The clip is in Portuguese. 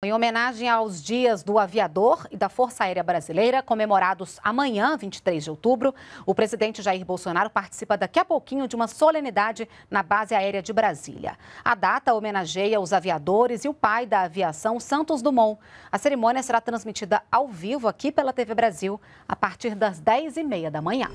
Em homenagem aos dias do aviador e da Força Aérea Brasileira, comemorados amanhã, 23 de outubro, o presidente Jair Bolsonaro participa daqui a pouquinho de uma solenidade na Base Aérea de Brasília. A data homenageia os aviadores e o pai da aviação, Santos Dumont. A cerimônia será transmitida ao vivo aqui pela TV Brasil a partir das 10h30 da manhã.